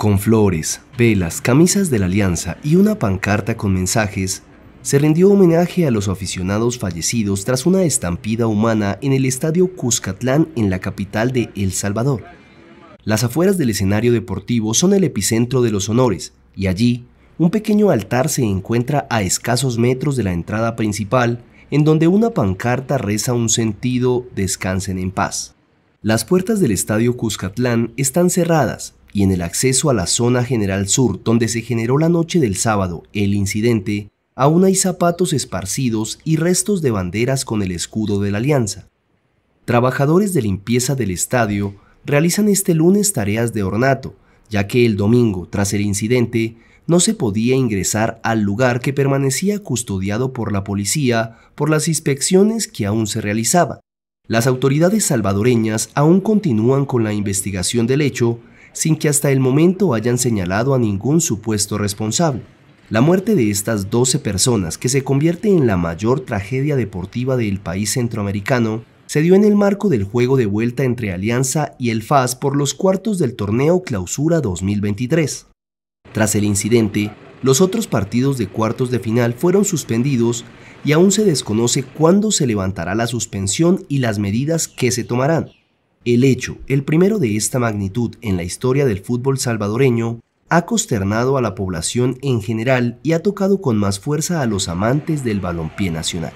Con flores, velas, camisas de la Alianza y una pancarta con mensajes, se rindió homenaje a los aficionados fallecidos tras una estampida humana en el estadio Cuscatlán en la capital de El Salvador. Las afueras del escenario deportivo son el epicentro de los honores y allí un pequeño altar se encuentra a escasos metros de la entrada principal en donde una pancarta reza un sentido descansen en paz. Las puertas del estadio Cuscatlán están cerradas y en el acceso a la zona general sur donde se generó la noche del sábado el incidente, aún hay zapatos esparcidos y restos de banderas con el escudo de la alianza. Trabajadores de limpieza del estadio realizan este lunes tareas de ornato, ya que el domingo, tras el incidente, no se podía ingresar al lugar que permanecía custodiado por la policía por las inspecciones que aún se realizaban. Las autoridades salvadoreñas aún continúan con la investigación del hecho sin que hasta el momento hayan señalado a ningún supuesto responsable. La muerte de estas 12 personas, que se convierte en la mayor tragedia deportiva del país centroamericano, se dio en el marco del juego de vuelta entre Alianza y el FAS por los cuartos del torneo Clausura 2023. Tras el incidente, los otros partidos de cuartos de final fueron suspendidos y aún se desconoce cuándo se levantará la suspensión y las medidas que se tomarán. El hecho, el primero de esta magnitud en la historia del fútbol salvadoreño, ha consternado a la población en general y ha tocado con más fuerza a los amantes del balompié nacional.